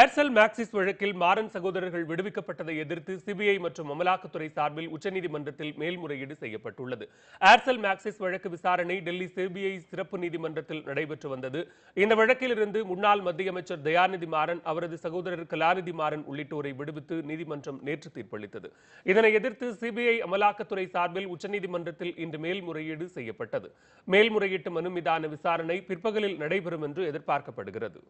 Aircel Maxis வழக்கில் மாறன் சகோதரர்கள் விடுவிக்கப்பட்டதை எதிர்த்து சிபிஐ மற்றும் அமலாக்கத்துறை சார்பில் உச்சநீதிமன்றத்தில் மேல்முறையீடு செய்யப்பட்டுள்ளது ஏர்செல் மேக்சிஸ் வழக்கு விசாரணை டெல்லி சிபிஐ சிறப்பு நீதிமன்றத்தில் நடைபெற்று வந்தது இந்த வழக்கிலிருந்து முன்னாள் மத்திய அமைச்சர் தயாநிதி மாறன் அவரது சகோதரர் கலாநிதி மாறன் உள்ளிட்டோரை விடுவித்து நீதிமன்றம் நேற்று தீர்ப்பளித்தது இதனை எதிர்த்து சிபிஐ அமலாக்கத்துறை சார்பில் உச்சநீதிமன்றத்தில் இன்று மேல்முறையீடு செய்யப்பட்டது மேல்முறையீட்டு மனு மீதான விசாரணை பிற்பகலில் நடைபெறும் என்று எதிர்பார்க்கப்படுகிறது